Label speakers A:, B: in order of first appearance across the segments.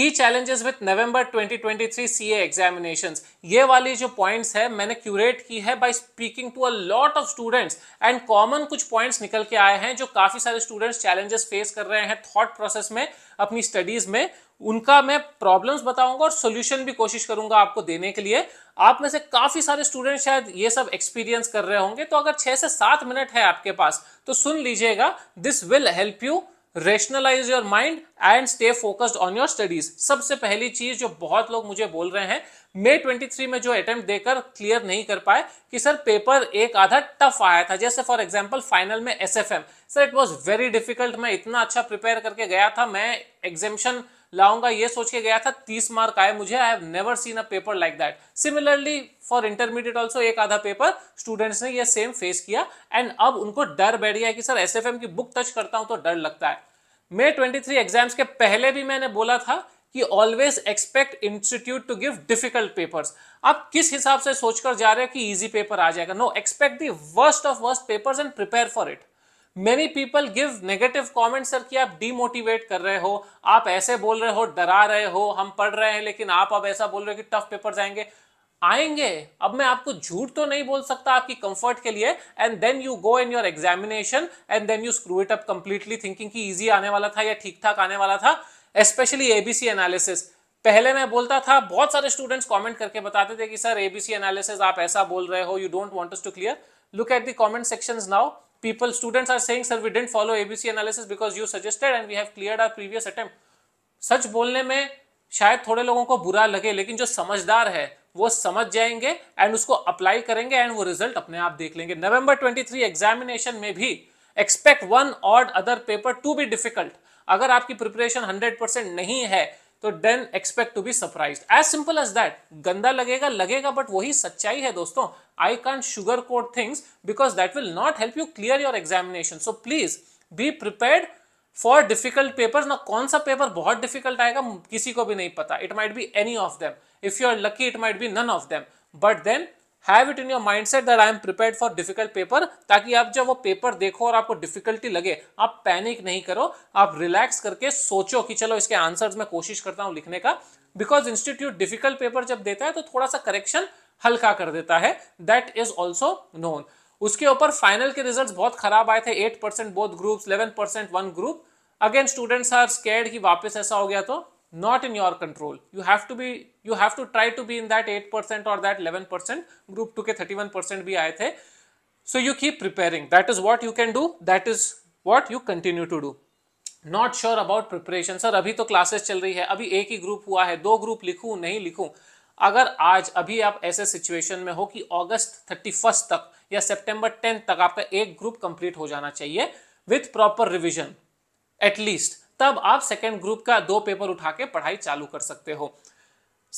A: की challenges with November 2023 CA examinations ये वाली जो पॉइंट्स है मैंने क्यूरेट की है by speaking to a lot of students and common कुछ पॉइंट्स निकल के आए हैं जो काफी सारे स्टूडेंट्स चैलेंजेस फेस कर रहे हैं थॉट प्रोसेस में अपनी स्टडीज में उनका मैं प्रॉब्लम्स बताऊंगा और सोल्यूशन भी कोशिश करूंगा आपको देने के लिए आप में से काफी सारे स्टूडेंट शायद ये सब एक्सपीरियंस कर रहे होंगे तो अगर छह से सात मिनट है आपके पास तो सुन लीजिएगा this will help you rationalise your mind and stay focused on your studies सबसे पहली चीज जो बहुत लोग मुझे बोल रहे हैं मे 23 में जो अटेम्प्ट देकर क्लियर नहीं कर पाए कि सर पेपर एक आधा टफ आया था जैसे फॉर एग्जांपल फाइनल में SFM sir it was very difficult मैं इतना अच्छा प्रिपेयर करके गया था मैं एग्जामिशन लाऊंगा ये सोच के गया था तीस मार्क आए मुझे I have never seen a paper like that similarly for intermediate also एक आधा पेपर स्टूडेंट्स ने यह सेम फेस किया एंड अब उनको डर बैठ गया कि सर एस की बुक टच करता हूं तो डर लगता है मे 23 एग्जाम्स के पहले भी मैंने बोला था कि always expect institute to give difficult papers आप किस हिसाब से सोचकर जा रहे हो कि इजी पेपर आ जाएगा no expect the worst of worst papers and prepare for it many people give negative comment sir कि आप डीमोटिवेट कर रहे हो आप ऐसे बोल रहे हो डरा रहे हो हम पढ़ रहे हैं लेकिन आप अब ऐसा बोल रहे हो कि टफ पेपर आएंगे आएंगे अब मैं आपको झूठ तो नहीं बोल सकता आपकी कंफर्ट के लिए and then you go in your examination and then you screw it up completely thinking कि इजी आने वाला था या ठीक ठाक आने वाला था स्पेशली एबीसी एनालिसिस पहले मैं बोलता था बहुत सारे स्टूडेंट्स कमेंट करके बताते थे कि सर एबीसी एनालिसिस आप ऐसा बोल रहे हो you don't want us to clear look at the comment sections now people students are saying sir we didn't follow abc analysis because you suggested and we have cleared our previous attempt सच बोलने में शायद थोड़े लोगों को बुरा लगे लेकिन जो समझदार है वो समझ जाएंगे एंड उसको अप्लाई करेंगे एंड वो रिजल्ट अपने आप देख लेंगे नवंबर 23 एग्जामिनेशन में भी expect one or other paper to be difficult अगर आपकी प्रिपरेशन 100 परसेंट नहीं है तो then expect to be surprise as simple as that गंदा लगेगा लगेगा बट वही सच्चाई है दोस्तों I can sugar coat things because that will not help you clear your examination so please be prepare for difficult paper ना कौन सा पेपर बहुत डिफिकल्ट आएगा किसी को भी नहीं पता it might be any of them if you are lucky it might be none of them but then have it in your set that I am prepare for difficult paper ताकि आप जब वो पेपर देखो और आपको difficulty लगे आप panic नहीं करो आप रिलैक्स करके सोचो कि चलो इसके आंसर मैं कोशिश करता हूँ लिखने का बिकॉज इंस्टीट्यूट डिफिकल्ट पेपर जब देता है तो थोड़ा सा करेक्शन हल्का कर देता है दैट इज ऑल्सो नोन उसके ऊपर फाइनल के रिजल्ट बहुत खराब आए थे eight percent both group eleven percent one group again students are scared कि वापस ऐसा हो गया तो not in your control you have to be you have to try to be in that 8% or that 11% group 2 ke 31% bhi aaye the so you keep preparing that is what you can do that is what you continue to do not sure about preparation sir abhi to classes chal rahi hai abhi ek hi group hua hai do group likhu nahi likhu अगर आज अभी आप ऐसे situation में हो कि अगस्त thirty first तक या सितंबर टेंथ तक आपका एक ग्रुप कंप्लीट हो जाना चाहिए विथ प्रॉपर रिविजन एटलीस्ट तब आप सेकेंड ग्रुप का दो पेपर उठा के पढ़ाई चालू कर सकते हो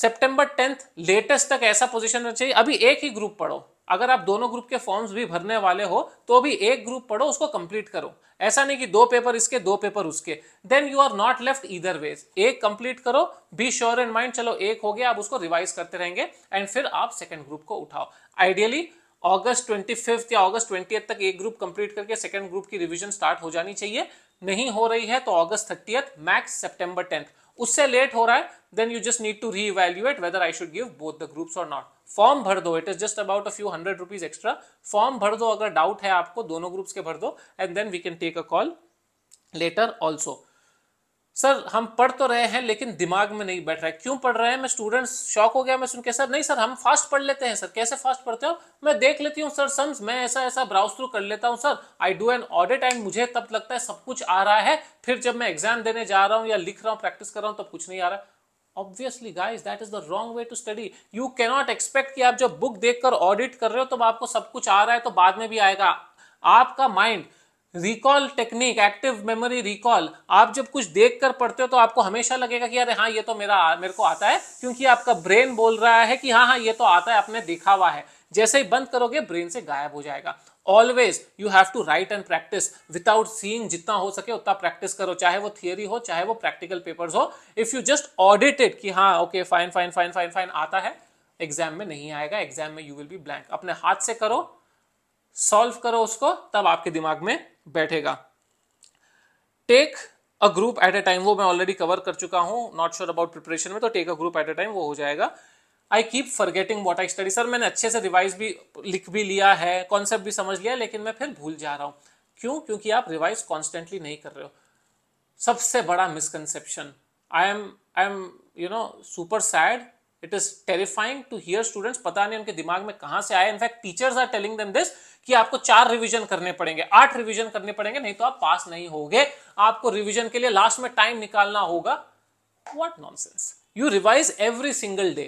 A: सेप्टेंबर टेंथ लेटेस्ट तक ऐसा पोजिशन होना चाहिए अभी एक ही ग्रुप पढ़ो अगर आप दोनों ग्रुप के फॉर्म्स भी भरने वाले हो तो भी एक ग्रुप पढ़ो उसको कंप्लीट करो ऐसा नहीं कि दो पेपर इसके दो पेपर उसके then you are not left इधर वेज एक कंप्लीट करो बी श्योर एंड माइंड चलो एक हो गया आप उसको रिवाइज करते रहेंगे एंड फिर आप सेकेंड ग्रुप को उठाओ आइडियली अगस्त ट्वेंटी या अगस्त ट्वेंटी तक एक ग्रुप कंप्लीट करके सेकंड ग्रुप की रिवीजन स्टार्ट हो जानी चाहिए नहीं हो रही है तो अगस्त थर्टियथ मैक्स सितंबर टेंथ उससे लेट हो रहा है then you just need to reevaluate whether I should give both the groups or not form भर दो it is just about a few hundred rupees extra form भर दो अगर डाउट है आपको दोनों ग्रुप्स के भर दो and then we can take a call later also sir हम पढ़ तो रहे हैं लेकिन दिमाग में नहीं बैठ रहा है क्यों पढ़ रहे हैं मैं स्टूडेंट शॉक हो गया मैं सुन के सर नहीं सर हम फास्ट पढ़ लेते हैं सर कैसे फास्ट पढ़ते हो मैं देख लेती हूँ सर सम्स मैं ऐसा ऐसा ब्राउज थ्रू कर लेता हूँ sir I do an audit and मुझे तब लगता है सब कुछ आ रहा है फिर जब मैं एग्जाम देने जा रहा हूँ या लिख रहा हूँ प्रैक्टिस कर रहा हूँ तब कुछ नहीं आ रहा Obviously, guys that is the wrong way to study you cannot expect कि आप जब बुक देखकर ऑडिट कर रहे हो तब तो आपको सब कुछ आ रहा है तो बाद में भी आएगा आपका mind recall technique active memory recall आप जब कुछ देख कर पढ़ते हो तो आपको हमेशा लगेगा कि अरे हाँ ये तो मेरा मेरे को आता है क्योंकि आपका ब्रेन बोल रहा है कि हाँ हाँ ये तो आता है आपने देखा हुआ है जैसे ही बंद करोगे ब्रेन से गायब हो जाएगा always you have to write and practice without seeing जितना हो सके उतना प्रैक्टिस करो चाहे वो थियरी हो चाहे वो प्रैक्टिकल पेपर्स हो इफ यू जस्ट ऑडिटेड कि हाँ okay fine fine fine fine fine आता है एग्जाम में नहीं आएगा एग्जाम में यू विल बी ब्लैंक अपने हाथ से करो सॉल्व करो उसको तब आपके दिमाग में बैठेगा take a group at a time वो मैं ऑलरेडी कवर कर चुका हूँ नॉट श्योर अबाउट प्रिपरेशन में तो take a group at a time वो हो जाएगा I keep forgetting what I study sir मैंने अच्छे से रिवाइज भी लिख भी लिया है कॉन्सेप्ट भी समझ लिया लेकिन मैं फिर भूल जा रहा हूँ क्यों क्योंकि आप रिवाइज कॉन्स्टेंटली नहीं कर रहे हो सबसे बड़ा misconception I am I am you know super sad it is terrifying to hear students पता नहीं उनके दिमाग में कहां से आया in fact teachers are telling them this कि आपको चार रिवीजन करने पड़ेंगे आठ रिवीजन करने पड़ेंगे नहीं तो आप पास नहीं होगे आपको रिवीजन के लिए लास्ट में टाइम निकालना होगा what nonsense you revise every single day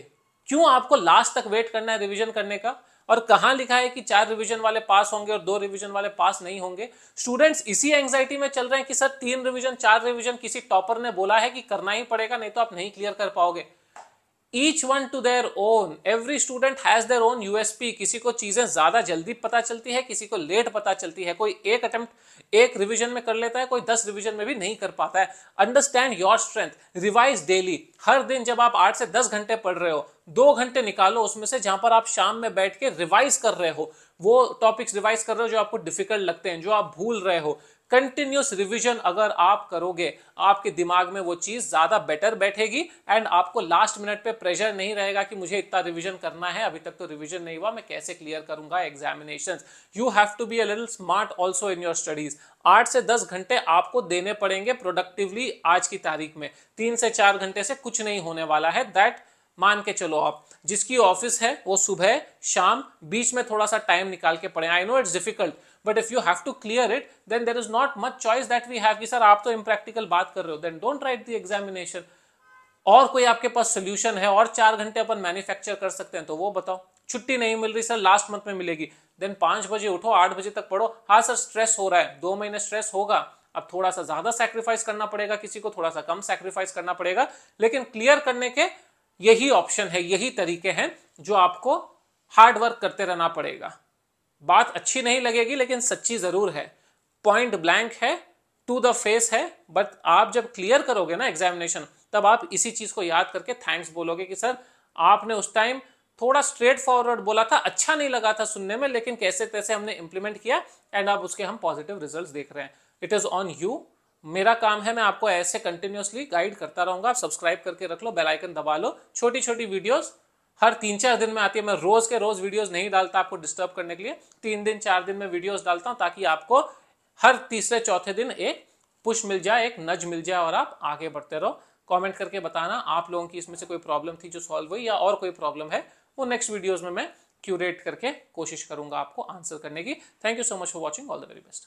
A: क्यों आपको लास्ट तक वेट करना है रिविजन करने का और कहा लिखा है कि चार रिविजन वाले पास होंगे और दो रिविजन वाले पास नहीं होंगे स्टूडेंट्स इसी एंग्जाइटी में चल रहे हैं कि सर तीन रिविजन चार रिविजन किसी टॉपर ने बोला है कि करना ही पड़ेगा नहीं तो आप नहीं क्लियर कर पाओगे each one to their own every student has their own USP किसी को चीजें ज्यादा जल्दी पता चलती है किसी को लेट पता चलती है कोई एक अटेम्प्ट एक रिवीजन में कर लेता है कोई दस रिवीजन में भी नहीं कर पाता है understand your strength revise daily हर दिन जब आप आठ से दस घंटे पढ़ रहे हो दो घंटे निकालो उसमें से जहां पर आप शाम में बैठ के रिवाइज कर रहे हो वो टॉपिक्स रिवाइज कर रहे हो जो आपको डिफिकल्ट लगते हैं जो आप भूल रहे हो कंटिन्यूस रिविजन अगर आप करोगे आपके दिमाग में वो चीज ज्यादा बेटर बैठेगी एंड आपको लास्ट मिनट पे प्रेशर नहीं रहेगा कि मुझे इतना रिविजन करना है अभी तक तो रिविजन नहीं हुआ मैं कैसे क्लियर करूंगा examination you have to be a little smart also in your studies आठ से दस घंटे आपको देने पड़ेंगे प्रोडक्टिवली आज की तारीख में तीन से चार घंटे से कुछ नहीं होने वाला है दैट मान के चलो आप जिसकी ऑफिस है वो सुबह शाम बीच में थोड़ा सा टाइम निकाल के पढ़े I know it's difficult but if you have to clear it then there is not much choice that we have कि सर आप तो इम्प्रैक्टिकल बात कर रहे हो then don't write the examination और कोई आपके पास सोल्यूशन है और चार घंटे अपन मैन्युफैक्चर कर सकते हैं तो वो बताओ छुट्टी नहीं मिल रही सर लास्ट मंथ में मिलेगी देन पांच बजे उठो आठ बजे तक पढ़ो हाँ सर स्ट्रेस हो रहा है दो महीने स्ट्रेस होगा अब थोड़ा सा ज्यादा सेक्रीफाइस करना पड़ेगा किसी को थोड़ा सा कम सेक्रीफाइस करना पड़ेगा लेकिन क्लियर करने के यही ऑप्शन है यही तरीके हैं जो आपको हार्ड वर्क करते रहना पड़ेगा बात अच्छी नहीं लगेगी लेकिन सच्ची जरूर है पॉइंट ब्लैंक है टू द फेस है बट आप जब क्लियर करोगे ना एग्जामिनेशन तब आप इसी चीज को याद करके थैंक्स बोलोगे कि सर आपने उस टाइम थोड़ा स्ट्रेट फॉरवर्ड बोला था अच्छा नहीं लगा था सुनने में लेकिन कैसे तैसे हमने इंप्लीमेंट किया एंड आप उसके हम पॉजिटिव रिजल्ट देख रहे हैं इट इज ऑन यू मेरा काम है मैं आपको ऐसे कंटिन्यूसली गाइड करता रहूंगा आप सब्सक्राइब करके रख लो बेलाइकन दबा लो छोटी छोटी वीडियोज़ हर तीन चार दिन में आती है मैं रोज के रोज वीडियोस नहीं डालता आपको डिस्टर्ब करने के लिए तीन दिन चार दिन में वीडियोस डालता हूं ताकि आपको हर तीसरे चौथे दिन एक पुश मिल जाए एक नज मिल जाए और आप आगे बढ़ते रहो कमेंट करके बताना आप लोगों की इसमें से कोई प्रॉब्लम थी जो सॉल्व हुई या और कोई प्रॉब्लम है वो नेक्स्ट वीडियोज में मैं क्यूरेट करके कोशिश करूंगा आपको आंसर करने की thank you so much for watching all the very best